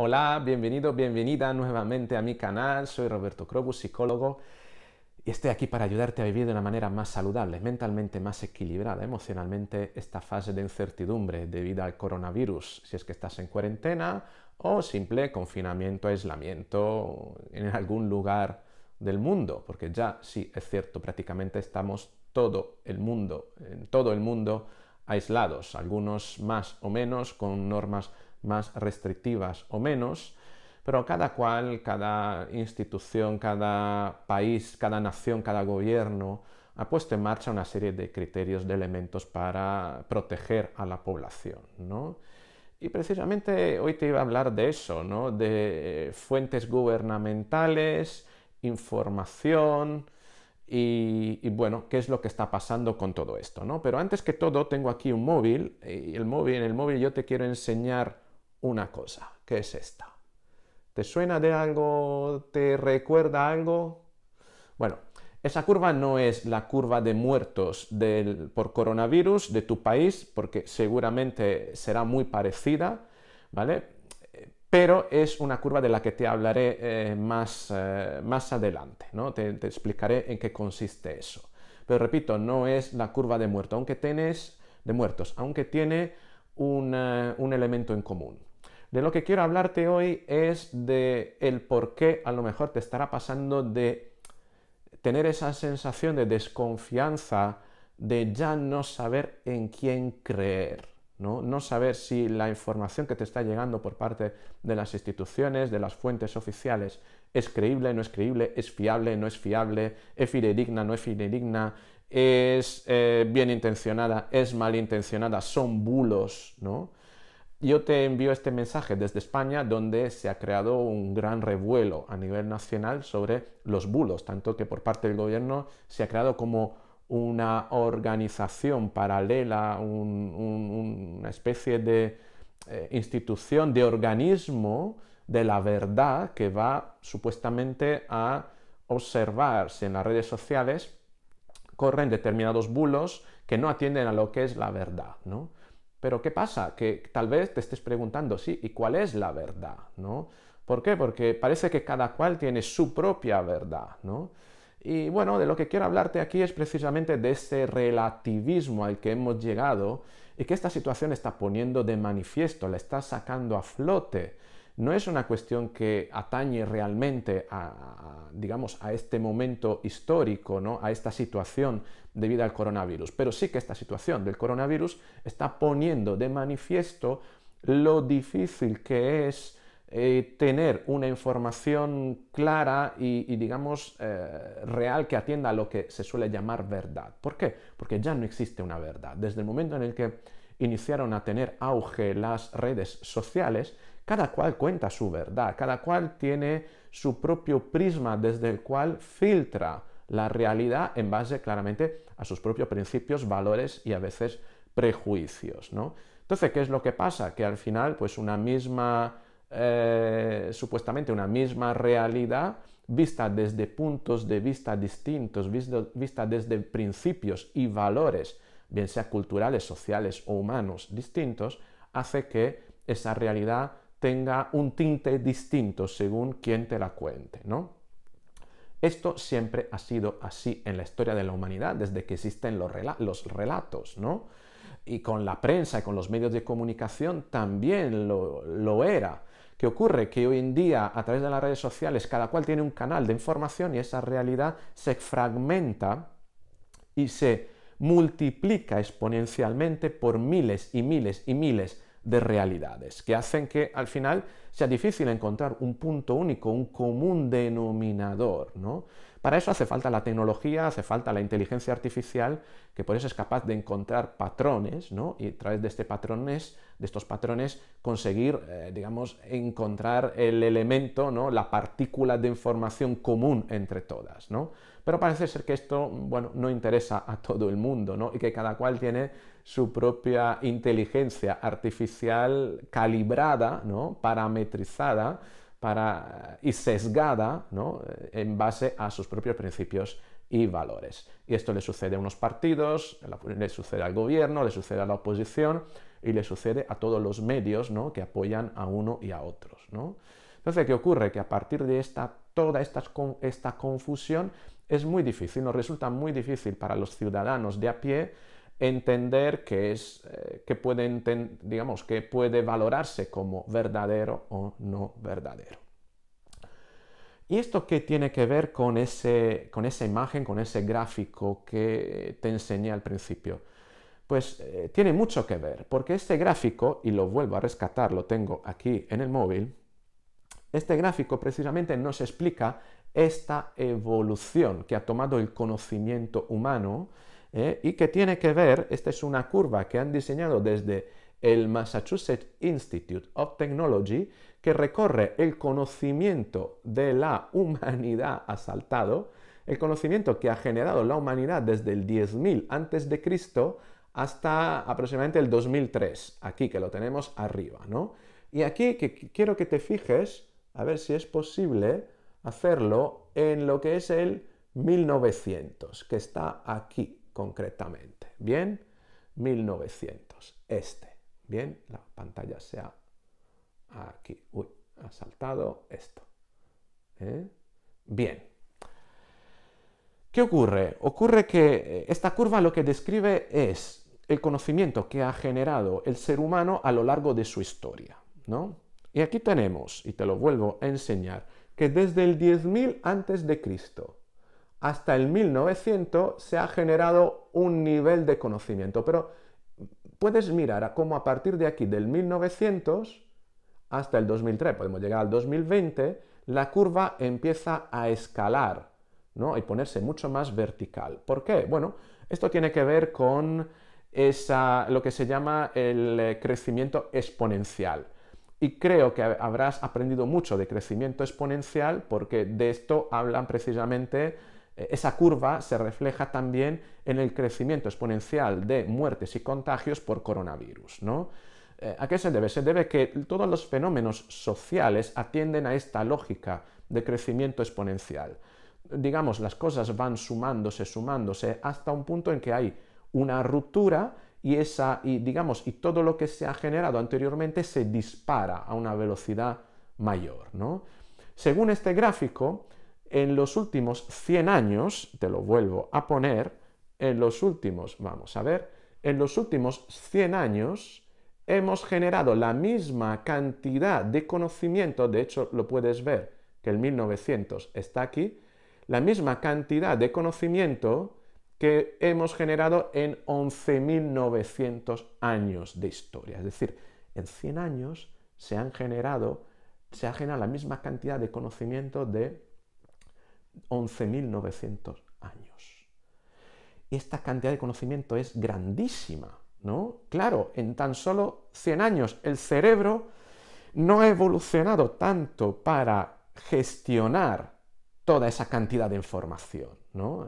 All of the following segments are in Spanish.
Hola, bienvenido, bienvenida nuevamente a mi canal. Soy Roberto Crobus, psicólogo, y estoy aquí para ayudarte a vivir de una manera más saludable, mentalmente más equilibrada, emocionalmente esta fase de incertidumbre debido al coronavirus, si es que estás en cuarentena o simple confinamiento, aislamiento en algún lugar del mundo, porque ya sí es cierto, prácticamente estamos todo el mundo, en todo el mundo aislados, algunos más o menos con normas más restrictivas o menos, pero cada cual, cada institución, cada país, cada nación, cada gobierno ha puesto en marcha una serie de criterios, de elementos para proteger a la población, Y precisamente hoy te iba a hablar de eso, De fuentes gubernamentales, información y, bueno, qué es lo que está pasando con todo esto, Pero antes que todo tengo aquí un móvil y el móvil, en el móvil yo te quiero enseñar una cosa, que es esta. ¿Te suena de algo? ¿Te recuerda algo? Bueno, esa curva no es la curva de muertos del, por coronavirus de tu país, porque seguramente será muy parecida, ¿vale? Pero es una curva de la que te hablaré eh, más, eh, más adelante, ¿no? Te, explicaré en qué consiste eso. Pero repito, no es la curva de muertos, aunque tienes de muertos, aunque tiene un eh, elemento en común. De lo que quiero hablarte hoy es de el por qué a lo mejor te estará pasando de tener esa sensación de desconfianza, de ya no saber en quién creer. ¿no? ¿no? saber si la información que te está llegando por parte de las instituciones, de las fuentes oficiales, es creíble, no es creíble, es fiable, no es fiable, es fidedigna, no es fidedigna, es eh, bien intencionada, es malintencionada, son bulos, ¿no? Yo te envío este mensaje desde España, donde se ha creado un gran revuelo a nivel nacional sobre los bulos, tanto que por parte del gobierno se ha creado como una organización paralela, una especie de eh, institución, de organismo de la verdad que va supuestamente a observar si en las redes sociales corren determinados bulos que no atienden a lo que es la verdad. ¿no? Pero ¿qué pasa? Que tal vez te estés preguntando, sí, ¿y cuál es la verdad? ¿No? ¿Por qué? Porque parece que cada cual tiene su propia verdad, ¿no? Y bueno, de lo que quiero hablarte aquí es precisamente de ese relativismo al que hemos llegado y que esta situación está poniendo de manifiesto, la está sacando a flote no es una cuestión que atañe realmente a, digamos, a este momento histórico, ¿no? a esta situación debido al coronavirus, pero sí que esta situación del coronavirus está poniendo de manifiesto lo difícil que es eh, tener una información clara y, digamos, eh, real que atienda a lo que se suele llamar verdad. ¿Por qué? Porque ya no existe una verdad. Desde el momento en el que iniciaron a tener auge las redes sociales, cada cual cuenta su verdad, cada cual tiene su propio prisma desde el cual filtra la realidad en base claramente a sus propios principios, valores y a veces prejuicios, ¿no? Entonces, ¿qué es lo que pasa? Que al final, pues una misma, eh, supuestamente una misma realidad, vista desde puntos de vista distintos, vista desde principios y valores, bien sea culturales, sociales o humanos distintos, hace que esa realidad tenga un tinte distinto según quien te la cuente, ¿no? Esto siempre ha sido así en la historia de la humanidad, desde que existen los, relatos, ¿no? Y con la prensa y con los medios de comunicación también lo, lo era. ¿Qué ocurre? Que hoy en día, a través de las redes sociales, cada cual tiene un canal de información y esa realidad se fragmenta y se multiplica exponencialmente por miles y miles y miles de realidades, que hacen que al final sea difícil encontrar un punto único, un común denominador, ¿no? Para eso hace falta la tecnología, hace falta la inteligencia artificial, que por eso es capaz de encontrar patrones, ¿no? Y a través de, este de estos patrones conseguir, eh, digamos, encontrar el elemento, ¿no? La partícula de información común entre todas, Pero parece ser que esto, bueno, no interesa a todo el mundo, Y que cada cual tiene su propia inteligencia artificial calibrada, ¿no? parametrizada y sesgada en base a sus propios principios y valores. Y esto le sucede a unos partidos, le sucede al gobierno, le sucede a la oposición y le sucede a todos los medios ¿no? que apoyan a uno y a otros. Entonces, ¿qué ocurre? Que a partir de esta, toda esta confusión es muy difícil, nos resulta muy difícil para los ciudadanos de a pie entender que, es, eh, que, puede digamos, que puede valorarse como verdadero o no verdadero. ¿Y esto qué tiene que ver con, con esa imagen, con ese gráfico que te enseñé al principio? Pues eh, tiene mucho que ver, porque este gráfico, y lo vuelvo a rescatar, lo tengo aquí en el móvil, este gráfico precisamente nos explica esta evolución que ha tomado el conocimiento humano ¿eh? y que tiene que ver, esta es una curva que han diseñado desde el Massachusetts Institute of Technology, que recorre el conocimiento de la humanidad asaltado, el conocimiento que ha generado la humanidad desde el 10.000 a.C. hasta aproximadamente el 2003, aquí que lo tenemos arriba, ¿no? Y aquí que quiero que te fijes, a ver si es posible hacerlo en lo que es el 1900, que está aquí, concretamente. Bien, 1900. Este. Bien, la pantalla se ha aquí. Uy, ha saltado esto. ¿Eh? Bien. ¿Qué ocurre? Ocurre que eh, esta curva lo que describe es el conocimiento que ha generado el ser humano a lo largo de su historia, ¿no? Y aquí tenemos, y te lo vuelvo a enseñar, que desde el 10.000 antes de Cristo hasta el 1900 se ha generado un nivel de conocimiento, pero puedes mirar cómo a partir de aquí, del 1900 hasta el 2003, podemos llegar al 2020, la curva empieza a escalar ¿no? y ponerse mucho más vertical. ¿Por qué? Bueno, esto tiene que ver con esa, lo que se llama el eh, crecimiento exponencial. Y creo que habrás aprendido mucho de crecimiento exponencial porque de esto hablan precisamente eh, esa curva se refleja también en el crecimiento exponencial de muertes y contagios por coronavirus. ¿no? Eh, ¿A qué se debe? Se debe que todos los fenómenos sociales atienden a esta lógica de crecimiento exponencial. Digamos, las cosas van sumándose, sumándose, hasta un punto en que hay una ruptura y y digamos, y todo lo que se ha generado anteriormente se dispara a una velocidad mayor. ¿no? Según este gráfico, en los últimos 100 años, te lo vuelvo a poner, en los últimos, vamos a ver, en los últimos 100 años hemos generado la misma cantidad de conocimiento, de hecho lo puedes ver que el 1900 está aquí, la misma cantidad de conocimiento que hemos generado en 11.900 años de historia. Es decir, en 100 años se han generado, se ha generado la misma cantidad de conocimiento de 11.900 años. esta cantidad de conocimiento es grandísima, ¿no? Claro, en tan solo 100 años el cerebro no ha evolucionado tanto para gestionar toda esa cantidad de información.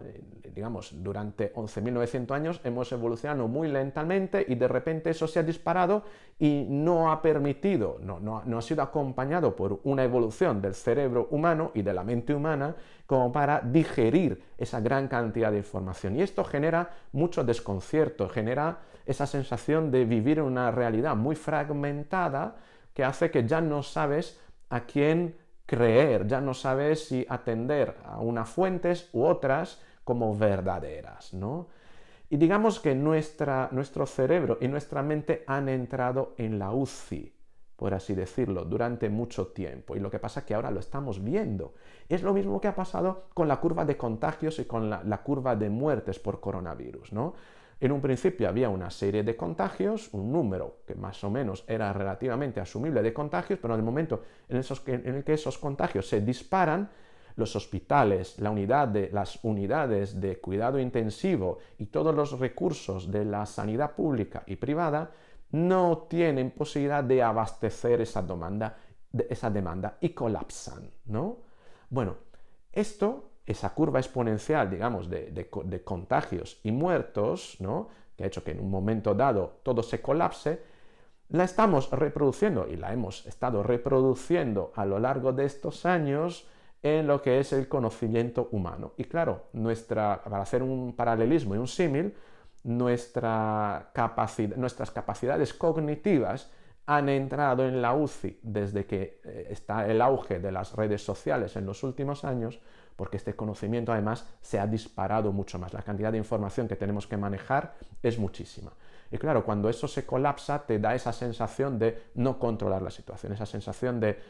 Eh, digamos, durante 11.900 años hemos evolucionado muy lentamente y de repente eso se ha disparado y no ha permitido, no, no ha sido acompañado por una evolución del cerebro humano y de la mente humana como para digerir esa gran cantidad de información. Y esto genera mucho desconcierto, genera esa sensación de vivir una realidad muy fragmentada que hace que ya no sabes a quién creer, ya no sabes si atender a unas fuentes u otras como verdaderas, ¿no? Y digamos que nuestro cerebro y nuestra mente han entrado en la UCI, por así decirlo, durante mucho tiempo. Y lo que pasa es que ahora lo estamos viendo. Es lo mismo que ha pasado con la curva de contagios y con la, la curva de muertes por coronavirus, ¿no? En un principio había una serie de contagios, un número que más o menos era relativamente asumible de contagios, pero en el momento en, el que esos contagios se disparan, los hospitales, las unidades de cuidado intensivo y todos los recursos de la sanidad pública y privada no tienen posibilidad de abastecer esa demanda, esa demanda y colapsan, ¿no? Bueno, esto esa curva exponencial, digamos, de, contagios y muertos, que ha hecho que en un momento dado todo se colapse, la estamos reproduciendo y la hemos estado reproduciendo a lo largo de estos años en lo que es el conocimiento humano. Y claro, nuestra, para hacer un paralelismo y un símil, nuestras capacidades cognitivas han entrado en la UCI desde que eh, está el auge de las redes sociales en los últimos años, porque este conocimiento además se ha disparado mucho más. La cantidad de información que tenemos que manejar es muchísima. Y claro, cuando eso se colapsa, te da esa sensación de no controlar la situación, esa sensación de,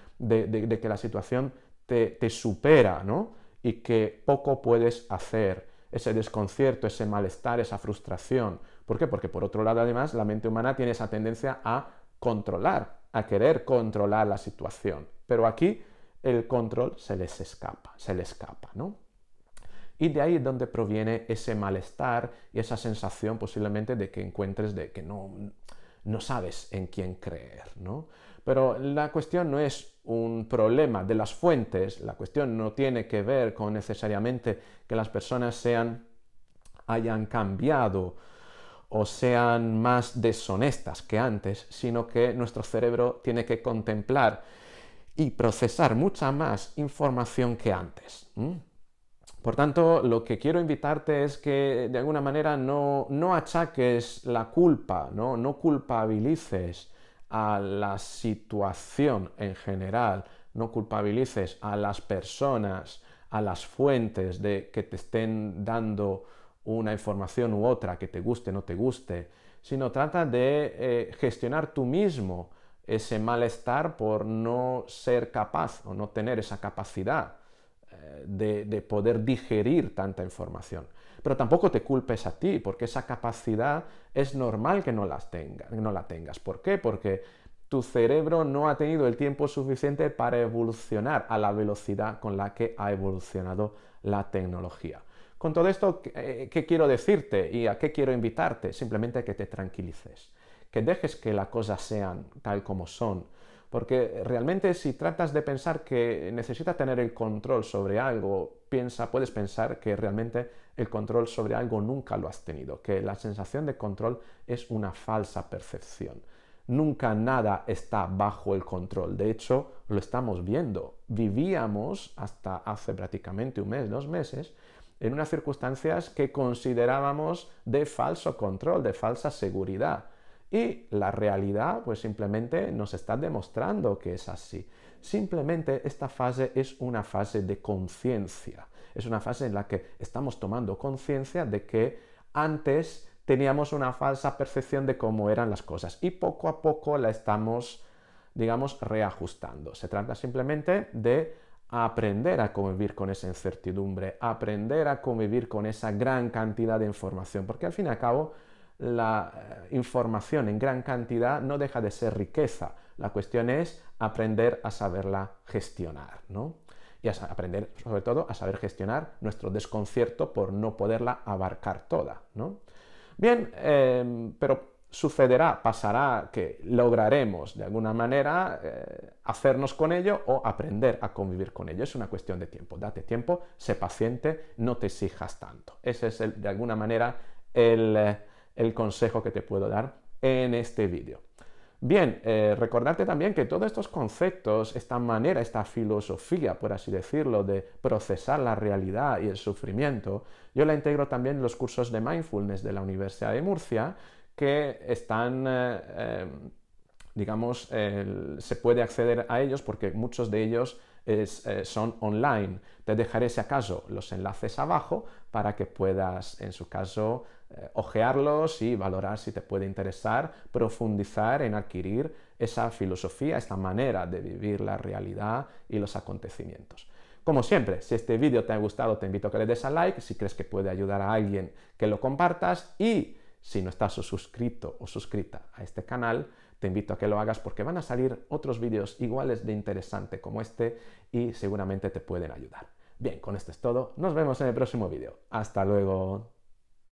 que la situación te, te supera, ¿no? Y que poco puedes hacer. Ese desconcierto, ese malestar, esa frustración. ¿Por qué? Porque por otro lado, además, la mente humana tiene esa tendencia a controlar, a querer controlar la situación. Pero aquí el control se les escapa, se les escapa, ¿no? Y de ahí es donde proviene ese malestar y esa sensación posiblemente de que encuentres de que no, no sabes en quién creer, ¿no? Pero la cuestión no es un problema de las fuentes, la cuestión no tiene que ver con necesariamente que las personas sean, hayan cambiado o sean más deshonestas que antes, sino que nuestro cerebro tiene que contemplar y procesar mucha más información que antes. Por tanto, lo que quiero invitarte es que de alguna manera no, achaques la culpa, ¿no? culpabilices a la situación en general, no culpabilices a las personas, a las fuentes de que te estén dando una información u otra que te guste o no te guste, sino trata de eh, gestionar tú mismo ese malestar por no ser capaz o no tener esa capacidad eh, de, poder digerir tanta información. Pero tampoco te culpes a ti, porque esa capacidad es normal que no, no la tengas. ¿Por qué? Porque tu cerebro no ha tenido el tiempo suficiente para evolucionar a la velocidad con la que ha evolucionado la tecnología. Con todo esto, ¿qué quiero decirte y a qué quiero invitarte? Simplemente que te tranquilices que dejes que las cosas sean tal como son. Porque realmente si tratas de pensar que necesitas tener el control sobre algo, piensa, puedes pensar que realmente el control sobre algo nunca lo has tenido, que la sensación de control es una falsa percepción. Nunca nada está bajo el control. De hecho, lo estamos viendo. Vivíamos hasta hace prácticamente un mes, dos meses, en unas circunstancias que considerábamos de falso control, de falsa seguridad y la realidad pues simplemente nos está demostrando que es así. Simplemente esta fase es una fase de conciencia. Es una fase en la que estamos tomando conciencia de que antes teníamos una falsa percepción de cómo eran las cosas y poco a poco la estamos, digamos, reajustando. Se trata simplemente de aprender a convivir con esa incertidumbre, aprender a convivir con esa gran cantidad de información, porque al fin y al cabo la eh, información en gran cantidad no deja de ser riqueza. La cuestión es aprender a saberla gestionar, ¿no? Y aprender, sobre todo, a saber gestionar nuestro desconcierto por no poderla abarcar toda, ¿no? Bien, em, pero sucederá, pasará que lograremos de alguna manera eh, hacernos con ello o aprender a convivir con ello. Es una cuestión de tiempo. Date tiempo, sé paciente, no te exijas tanto. Ese es de alguna manera el eh, el consejo que te puedo dar en este vídeo. Bien, eh, recordarte también que todos estos conceptos, esta manera, esta filosofía, por así decirlo, de procesar la realidad y el sufrimiento, yo la integro también en los cursos de mindfulness de la Universidad de Murcia, que están, eh, eh, digamos, se puede acceder a ellos porque muchos de ellos son online. Te dejaré, si acaso, los enlaces abajo para que puedas, en su caso, eh, ojearlos y valorar si te puede interesar, profundizar en adquirir esa filosofía, esta manera de vivir la realidad y los acontecimientos. Como siempre, si este vídeo te ha gustado, te invito a que le des a like, si crees que puede ayudar a alguien, que lo compartas y si no estás suscrito o suscrita a este canal, te invito a que lo hagas porque van a salir otros vídeos iguales de interesante como este y seguramente te pueden ayudar. Bien, con esto es todo. Nos vemos en el próximo vídeo. Hasta luego.